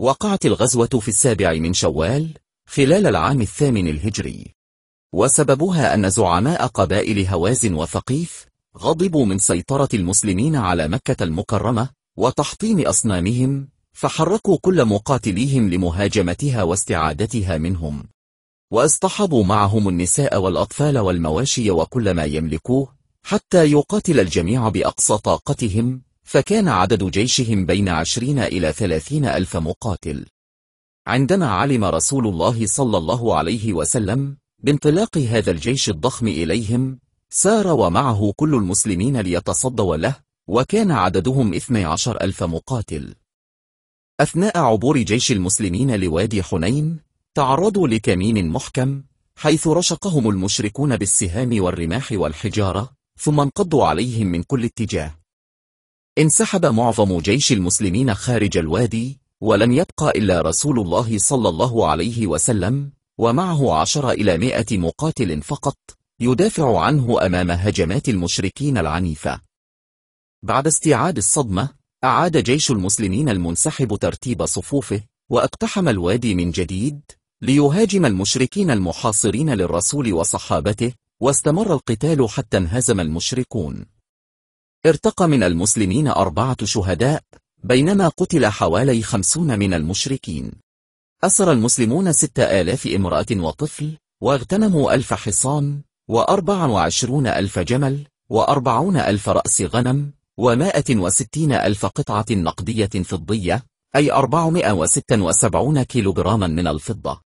وقعت الغزوة في السابع من شوال خلال العام الثامن الهجري وسببها أن زعماء قبائل هوازن وثقيف غضبوا من سيطرة المسلمين على مكة المكرمة وتحطيم أصنامهم فحركوا كل مقاتليهم لمهاجمتها واستعادتها منهم واصطحبوا معهم النساء والأطفال والمواشي وكل ما يملكوه حتى يقاتل الجميع بأقصى طاقتهم فكان عدد جيشهم بين عشرين إلى ثلاثين ألف مقاتل عندما علم رسول الله صلى الله عليه وسلم بانطلاق هذا الجيش الضخم إليهم سار ومعه كل المسلمين ليتصدوا له وكان عددهم 12 ألف مقاتل أثناء عبور جيش المسلمين لوادي حنين تعرضوا لكمين محكم حيث رشقهم المشركون بالسهام والرماح والحجارة ثم انقضوا عليهم من كل اتجاه انسحب معظم جيش المسلمين خارج الوادي ولم يبقى إلا رسول الله صلى الله عليه وسلم ومعه عشر إلى مائة مقاتل فقط يدافع عنه أمام هجمات المشركين العنيفة بعد استيعاد الصدمة أعاد جيش المسلمين المنسحب ترتيب صفوفه واقتحم الوادي من جديد ليهاجم المشركين المحاصرين للرسول وصحابته واستمر القتال حتى انهزم المشركون ارتقى من المسلمين أربعة شهداء بينما قتل حوالي خمسون من المشركين أسر المسلمون ستة آلاف امرأة وطفل واغتنموا ألف حصان وأربع وعشرون ألف جمل وأربعون ألف رأس غنم ومائة وستين ألف قطعة نقدية فضية أي أربعمائة وستة وسبعون كيلوغراما من الفضة